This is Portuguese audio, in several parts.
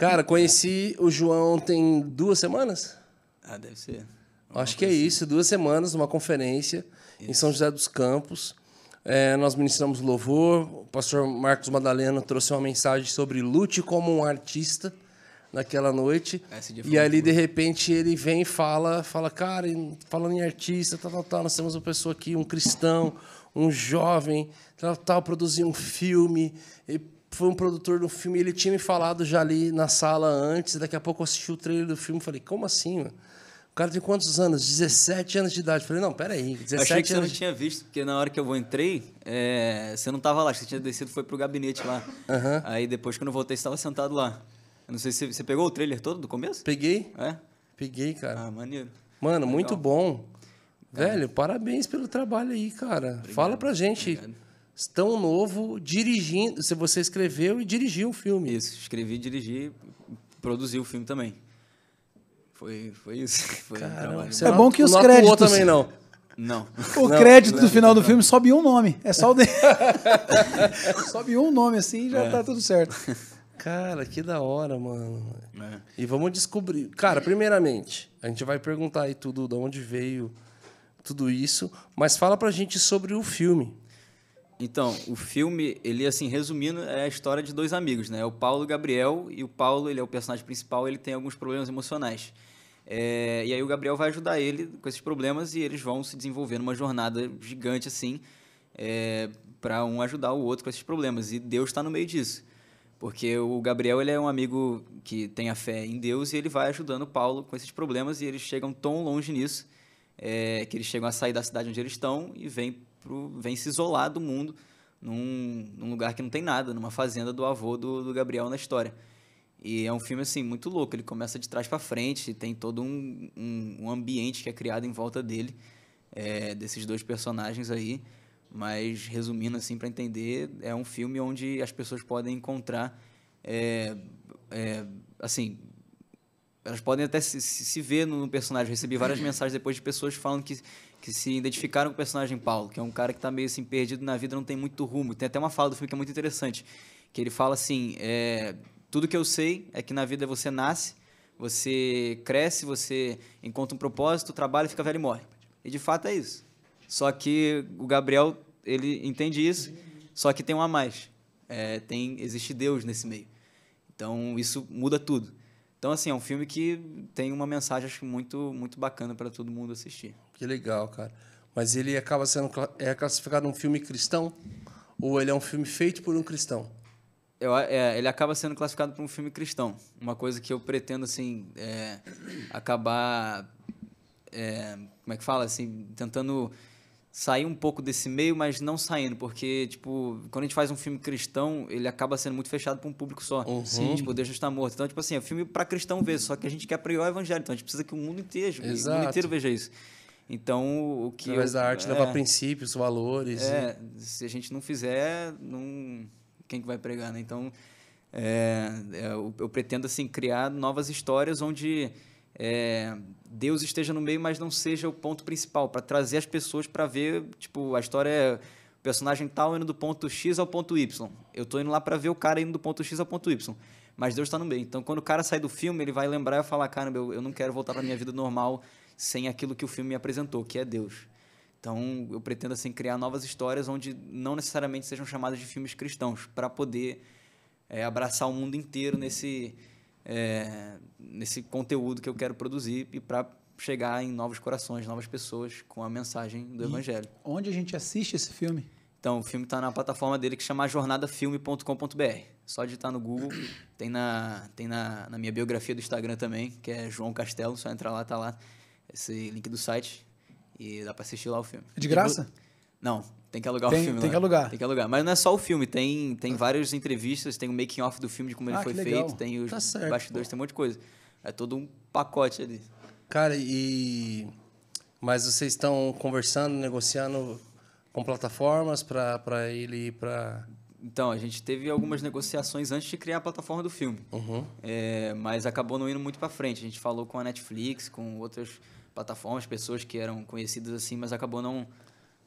Cara, conheci o João tem duas semanas? Ah, deve ser. Acho que é assim. isso, duas semanas, uma conferência isso. em São José dos Campos. É, nós ministramos louvor, o pastor Marcos Madalena trouxe uma mensagem sobre lute como um artista naquela noite. Ah, e ali, de repente, ele vem e fala, fala, cara, falando em artista, tal, tal, tal, nós temos uma pessoa aqui, um cristão, um jovem, tal, tal, produzir um filme, foi um produtor do filme, ele tinha me falado já ali na sala antes, daqui a pouco eu assisti o trailer do filme, falei, como assim, mano? O cara tem quantos anos? 17 anos de idade. falei, não, peraí, 17 eu Achei que você não tinha visto, porque na hora que eu entrei, é, você não estava lá, você tinha descido foi pro gabinete lá. Uhum. Aí depois, que eu voltei, você estava sentado lá. Eu não sei se você pegou o trailer todo do começo? Peguei. É? Peguei, cara. Ah, maneiro. Mano, Legal. muito bom. Cara. Velho, parabéns pelo trabalho aí, cara. Obrigado. Fala pra gente. Obrigado tão novo dirigindo. Se você escreveu e dirigiu o filme. Isso, escrevi, dirigi, produzi o filme também. Foi, foi isso. Foi Caramba, é bom que os créditos. também não. Não. O não, crédito não, do final não, do filme sobe um nome. É só o dele. sobe um nome assim e já é. tá tudo certo. Cara, que da hora, mano. É. E vamos descobrir. Cara, primeiramente, a gente vai perguntar aí tudo, de onde veio tudo isso, mas fala pra gente sobre o filme. Então, o filme, ele assim, resumindo, é a história de dois amigos, né? É o Paulo e o Gabriel, e o Paulo, ele é o personagem principal, ele tem alguns problemas emocionais. É, e aí o Gabriel vai ajudar ele com esses problemas e eles vão se desenvolver numa jornada gigante, assim, é, para um ajudar o outro com esses problemas. E Deus está no meio disso. Porque o Gabriel, ele é um amigo que tem a fé em Deus e ele vai ajudando o Paulo com esses problemas e eles chegam tão longe nisso é, que eles chegam a sair da cidade onde eles estão e vêm pro, vem se isolar do mundo num, num, lugar que não tem nada, numa fazenda do avô do, do, Gabriel na história. E é um filme, assim, muito louco. Ele começa de trás para frente, tem todo um, um, um, ambiente que é criado em volta dele, é, desses dois personagens aí. Mas, resumindo, assim, para entender, é um filme onde as pessoas podem encontrar, é, é, assim, elas podem até se, se, ver no personagem. recebi várias mensagens depois de pessoas falando que que se identificaram com o personagem Paulo, que é um cara que está meio assim perdido na vida, não tem muito rumo. Tem até uma fala do filme que é muito interessante, que ele fala assim: é, tudo que eu sei é que na vida você nasce, você cresce, você encontra um propósito, trabalha, fica velho e morre. E de fato é isso. Só que o Gabriel ele entende isso, só que tem um a mais. É, tem existe Deus nesse meio. Então isso muda tudo. Então, assim, é um filme que tem uma mensagem acho, muito, muito bacana para todo mundo assistir. Que legal, cara. Mas ele acaba sendo é classificado um filme cristão? Ou ele é um filme feito por um cristão? Eu, é, ele acaba sendo classificado por um filme cristão. Uma coisa que eu pretendo, assim, é, acabar. É, como é que fala? Assim, tentando sair um pouco desse meio, mas não saindo, porque, tipo, quando a gente faz um filme cristão, ele acaba sendo muito fechado para um público só. Uhum. Sim. Tipo, Deus já está morto. Então, tipo assim, é filme para cristão ver, só que a gente quer pregar o evangelho, então a gente precisa que o mundo inteiro, Exato. Tipo, o mundo inteiro veja isso. Então, o que... Através eu, da arte, é, princípios, valores... É, e... se a gente não fizer, não... quem que vai pregar, né? Então, é, é eu, eu pretendo, assim, criar novas histórias onde é, Deus esteja no meio, mas não seja o ponto principal, para trazer as pessoas para ver, tipo, a história é o personagem tal tá indo do ponto X ao ponto Y. Eu tô indo lá para ver o cara indo do ponto X ao ponto Y. Mas Deus está no meio. Então, quando o cara sai do filme, ele vai lembrar e vai falar: caramba, eu, eu não quero voltar para minha vida normal sem aquilo que o filme me apresentou, que é Deus. Então, eu pretendo assim criar novas histórias onde não necessariamente sejam chamadas de filmes cristãos, para poder é, abraçar o mundo inteiro nesse é, nesse conteúdo que eu quero produzir e para chegar em novos corações, novas pessoas com a mensagem do e Evangelho. Onde a gente assiste esse filme? Então, o filme está na plataforma dele que chama jornadafilme.com.br. Só digitar no Google. Tem, na, tem na, na, minha biografia do Instagram também, que é João Castelo. Só entrar lá, tá lá esse link do site. E dá para assistir lá o filme. É de graça? Não, tem que alugar tem, o filme. Tem que alugar. Tem que alugar. Mas não é só o filme, tem, tem várias entrevistas, tem o making off do filme de como ele ah, foi feito, tem os tá certo, bastidores, pô. tem um monte de coisa. É todo um pacote ali. Cara, e mas vocês estão conversando, negociando com plataformas para ele para então, a gente teve algumas negociações antes de criar a plataforma do filme. Uhum. É, mas acabou não indo muito para frente. A gente falou com a Netflix, com outras plataformas, pessoas que eram conhecidas assim, mas acabou não,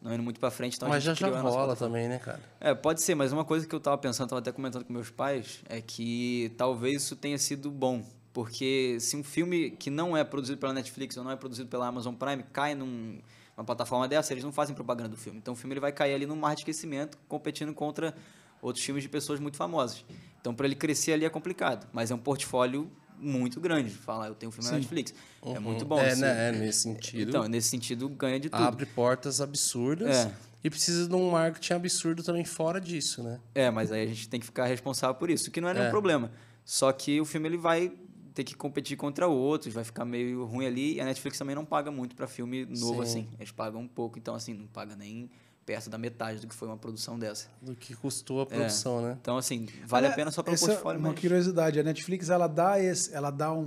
não indo muito para frente. Então mas já já rola também, né, cara? É, pode ser, mas uma coisa que eu estava pensando, estava até comentando com meus pais, é que talvez isso tenha sido bom. Porque se um filme que não é produzido pela Netflix ou não é produzido pela Amazon Prime cai num, numa plataforma dessa, eles não fazem propaganda do filme. Então o filme ele vai cair ali no mar de esquecimento, competindo contra outros filmes de pessoas muito famosas. Então para ele crescer ali é complicado, mas é um portfólio muito grande falar, eu tenho um filme Sim. na Netflix. É uhum. É muito bom. É, assim. né? é, nesse sentido. Então, nesse sentido, ganha de tudo. Abre portas absurdas. É. E precisa de um marketing absurdo também fora disso, né? É, mas aí a gente tem que ficar responsável por isso, que não é nenhum é. problema. Só que o filme ele vai ter que competir contra outros, vai ficar meio ruim ali. E a Netflix também não paga muito para filme novo, Sim. assim. Eles pagam um pouco, então, assim, não paga nem perto da metade do que foi uma produção dessa. Do que custou a é. produção, é. né? Então, assim, vale Olha, a pena só para o é portfólio. É uma mas... curiosidade, a Netflix ela dá, esse, ela dá um,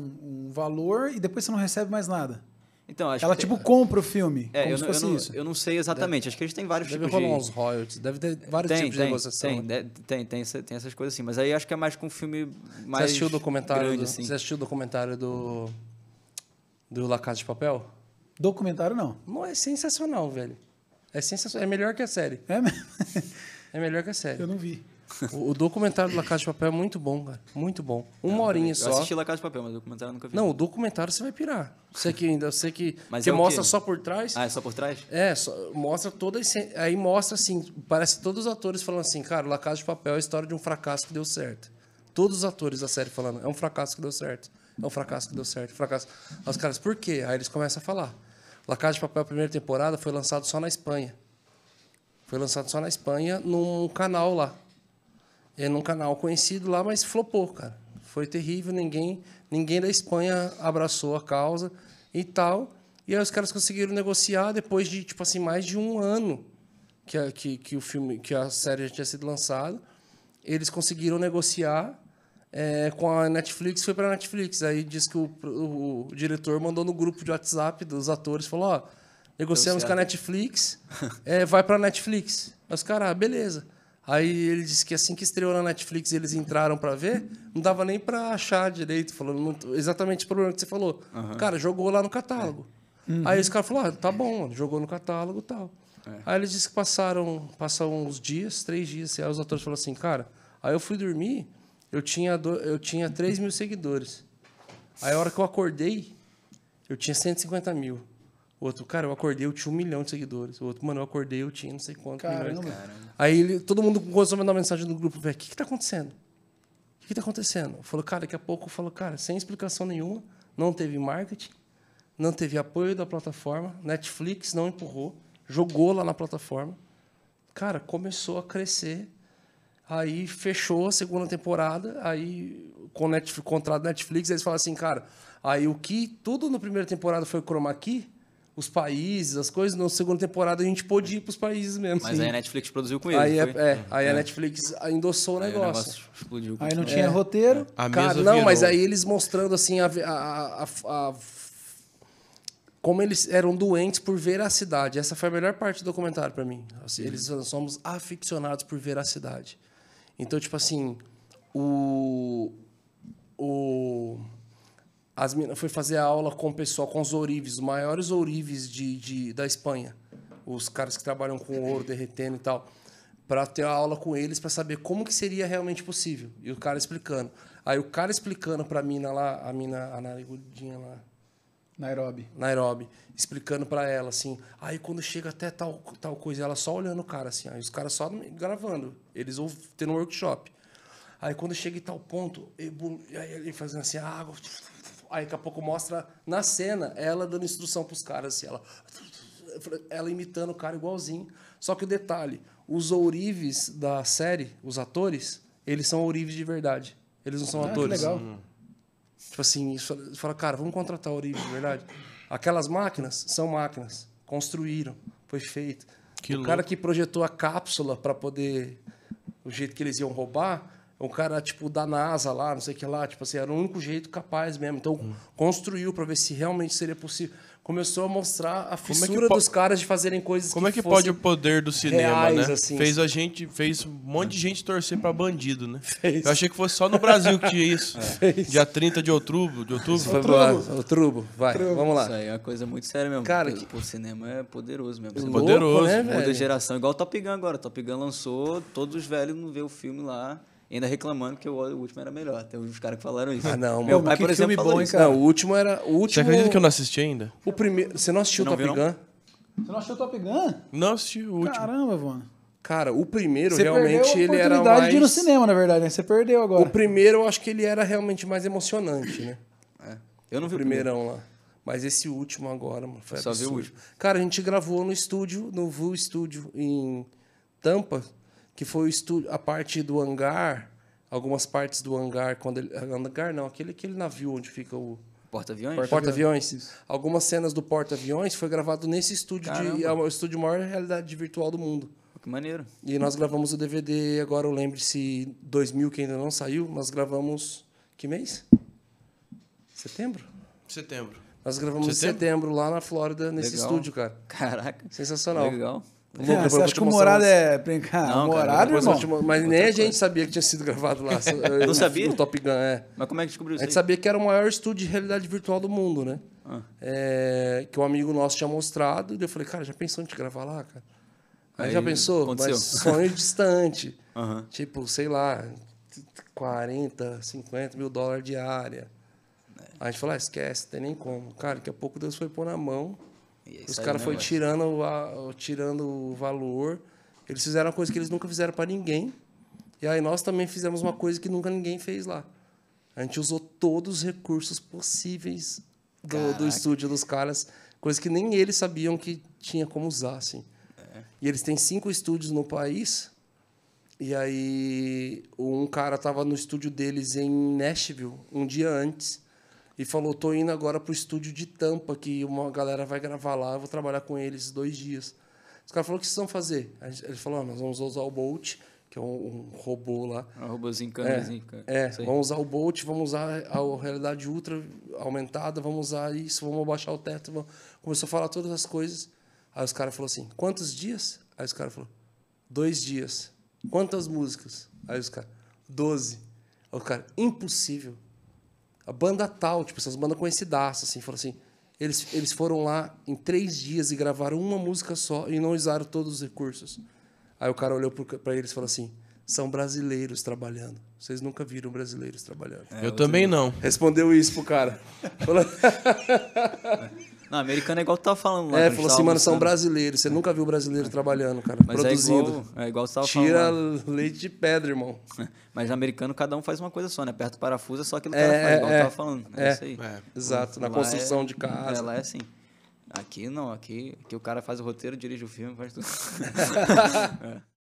um, valor e depois você não recebe mais nada. Então, acho ela que tipo tem... compra o filme, é, como eu, se fosse eu não, isso. Eu não sei exatamente, deve, acho que eles têm vários deve tipos rolar de... uns royalties, deve ter vários tem, tipos tem, de negociação. Tem, né? tem, tem, tem, essas coisas assim, mas aí acho que é mais com um filme mais você assistiu o documentário grande, do, assim. Você assistiu o documentário do, do La Casa de Papel? Documentário não. Não, é sensacional, velho. É sensacional. É melhor que a série. É mesmo? É melhor que a série. Eu não vi. O, o documentário do La Casa de Papel é muito bom, cara. Muito bom. Uma não, horinha eu só. Eu assisti La Casa de Papel, mas o documentário eu nunca vi. Não, o documentário você vai pirar. Você que ainda, você que, mas é mostra só por trás. Ah, é só por trás? É, só, mostra toda aí mostra assim, parece todos os atores falando assim, cara, La Casa de Papel é a história de um fracasso que deu certo. Todos os atores da série falando, é um fracasso que deu certo. É um fracasso que deu certo, fracasso. Aí os caras, por quê? Aí eles começam a falar. La Casa de Papel, a primeira temporada, foi lançado só na Espanha. Foi lançado só na Espanha, num canal lá. É num canal conhecido lá, mas flopou, cara. Foi terrível, ninguém, ninguém da Espanha abraçou a causa e tal. E aí os caras conseguiram negociar depois de, tipo assim, mais de um ano que, que, que o filme, que a série já tinha sido lançada. Eles conseguiram negociar é, com a Netflix, foi para a Netflix. Aí diz que o, o, o, diretor mandou no grupo de WhatsApp dos atores, falou, ó, negociamos com a Netflix, é, vai para a Netflix. os caras ah, beleza. Aí ele disse que assim que estreou na Netflix eles entraram para ver, não dava nem para achar direito, falando exatamente o problema que você falou. Uhum. Cara, jogou lá no catálogo. É. Uhum. Aí os caras falaram, ah, tá bom, jogou no catálogo e tal. É. Aí eles disseram que passaram, passaram uns dias, três dias, e aí os atores falaram assim, cara, aí eu fui dormir, eu tinha, do, eu tinha 3 mil seguidores. Aí, a hora que eu acordei, eu tinha 150 mil. O outro, cara, eu acordei, eu tinha um milhão de seguidores. O outro, mano, eu acordei, eu tinha não sei quanto. Caramba. Milhões. Aí ele, todo mundo começou a mandar mensagem no grupo, velho, o que, que tá acontecendo? O que, que tá acontecendo? Falou, cara, daqui a pouco, falou, cara, sem explicação nenhuma, não teve marketing, não teve apoio da plataforma, Netflix não empurrou, jogou lá na plataforma. Cara, começou a crescer Aí fechou a segunda temporada, aí com Netflix, contrato Netflix, eles falaram assim, cara, aí o que tudo na primeira temporada foi chroma key, os países, as coisas, na segunda temporada a gente pôde ir para os países mesmo. Mas aí a Netflix produziu com eles, Aí, é, é, aí é. a Netflix endossou o negócio. Aí, o negócio explodiu aí não tinha é. roteiro. A cara, não, virou. mas aí eles mostrando assim a, a, a, a como eles eram doentes por veracidade. Essa foi a melhor parte do documentário para mim. Assim, uhum. eles somos aficionados por veracidade. Então, tipo assim, o. o as meninas foi fazer aula com o pessoal, com os ourives, os maiores ourives de, de, da Espanha. Os caras que trabalham com ouro, derretendo e tal. Para ter a aula com eles, para saber como que seria realmente possível. E o cara explicando. Aí o cara explicando para mina lá, a mina, a narigudinha lá, Nairobi. Nairobi, explicando para ela assim. Aí quando chega até tal, tal coisa, ela só olhando o cara assim, aí os caras só gravando, eles vão tendo um workshop. Aí quando chega em tal ponto, ele fazendo assim, a água. Aí daqui a pouco mostra na cena ela dando instrução pros caras assim, ela ela imitando o cara igualzinho. Só que o detalhe, os ourives da série, os atores, eles são ourives de verdade. Eles não são ah, atores. Que legal. Hum. Tipo assim, fala, cara, vamos contratar a origem de verdade. Aquelas máquinas são máquinas. Construíram, foi feito. Que o louco. cara que projetou a cápsula para poder. O jeito que eles iam roubar, é um cara tipo da NASA lá, não sei o que lá, tipo assim, era o único jeito capaz mesmo. Então hum. construiu para ver se realmente seria possível começou a mostrar a é fissura é dos caras de fazerem coisas Como que é que pode o poder do cinema, reais, né? Assim. Fez a gente, fez um monte de gente torcer para bandido, né? Fez. Eu achei que fosse só no Brasil que tinha isso. É. Dia 30 de outubro, de outubro. Outubro, é, outubro. vai. Trubo. Vamos lá. Isso aí é uma coisa muito séria mesmo. Cara, que... Tipo, o cinema é poderoso mesmo. Você é poderoso, né, velho? geração, igual o Top Gun agora. O Top Gun lançou, todos os velhos não vê o filme lá ainda reclamando que o último era melhor. Tem uns caras que falaram isso. Ah, não, meu pai, por exemplo, falou bom, isso. Não, o último era. O último... Você acredita que eu não assisti ainda? O primeiro. Você não assistiu o Top viu, Gun? Você não assistiu Top Gun? Não assisti o último. Caramba, mano. Cara, o primeiro você realmente ele era mais. de ir no cinema, na verdade, né? Você perdeu agora. O primeiro eu acho que ele era realmente mais emocionante, né? É. Eu não vi o primeirão primeiro. lá. Mas esse último agora, mano, foi Só absurdo. vi o último. Cara, a gente gravou no estúdio, no VU Estúdio em Tampa que foi estúdio, a parte do hangar, algumas partes do hangar, quando ele, hangar não, aquele, aquele navio onde fica o porta-aviões, porta-aviões, porta algumas cenas do porta-aviões foi gravado nesse estúdio Caramba. de, é o estúdio maior realidade virtual do mundo. Que maneiro. E nós gravamos o DVD agora, eu lembre-se 2000 que ainda não saiu, nós gravamos que mês? Setembro? Setembro. Nós gravamos setembro? em setembro lá na Flórida, nesse Legal. estúdio, cara. Caraca. Sensacional. Legal. Louco, você acha que o Morado é. Brincar, não, Morado, cara, irmão. Te... Mas nem a gente sabia que tinha sido gravado lá. não sabia? No Top Gun, é. Mas como é que descobriu isso? A gente sabia que era o maior estúdio de realidade virtual do mundo, né? Ah. É, que um amigo nosso tinha mostrado. E eu falei, cara, já pensou em te gravar lá, cara? Aí, Aí já pensou? Aconteceu. Mas sonho distante. Uhum. Tipo, sei lá, 40, 50 mil dólares diária. É. Aí a gente falou, ah, esquece, tem nem como. Cara, daqui a pouco Deus foi pôr na mão os caras foram tirando, tirando o valor. Eles fizeram uma coisa que eles nunca fizeram para ninguém. E aí nós também fizemos uma coisa que nunca ninguém fez lá. A gente usou todos os recursos possíveis do, do estúdio dos caras, coisa que nem eles sabiam que tinha como usar, assim. É. E eles têm cinco estúdios no país. E aí um cara tava no estúdio deles em Nashville um dia antes e falou: tô indo agora pro estúdio de Tampa, que uma galera vai gravar lá, eu vou trabalhar com eles dois dias. Os caras falaram: o que vocês vão fazer? Ele falou: ah, nós vamos usar o Bolt, que é um, um robô lá. É um robôzinho câmerazinho. É, é vamos usar o Bolt, vamos usar a realidade ultra aumentada, vamos usar isso, vamos baixar o teto. Vamos... Começou a falar todas as coisas. Aí os caras falaram assim: quantos dias? Aí os caras falaram: dois dias. Quantas músicas? Aí os caras: doze. Aí o cara: impossível a banda tal, tipo, essas bandas conhecidaças, assim, falou assim. Eles, eles foram lá em três dias e gravaram uma música só e não usaram todos os recursos. Aí o cara olhou para eles e falou assim: são brasileiros trabalhando. Vocês nunca viram brasileiros trabalhando. É, eu, eu também não. Respondeu isso pro cara. Não, americano é igual tu tá falando lá. É, falou assim, mano, são brasileiros. Você nunca viu brasileiro é. trabalhando, cara. Mas produzindo. É igual, é igual tu tava Tira falando. Tira leite de pedra, irmão. Mas americano, cada um faz uma coisa só, né? Aperta o parafuso, é só aquilo que é, faz, igual é, tu tava falando. É, é isso aí. É. Exato, na lá construção é, de casa. Ela é, é assim. Aqui não, aqui, aqui o cara faz o roteiro, dirige o filme, faz tudo. é.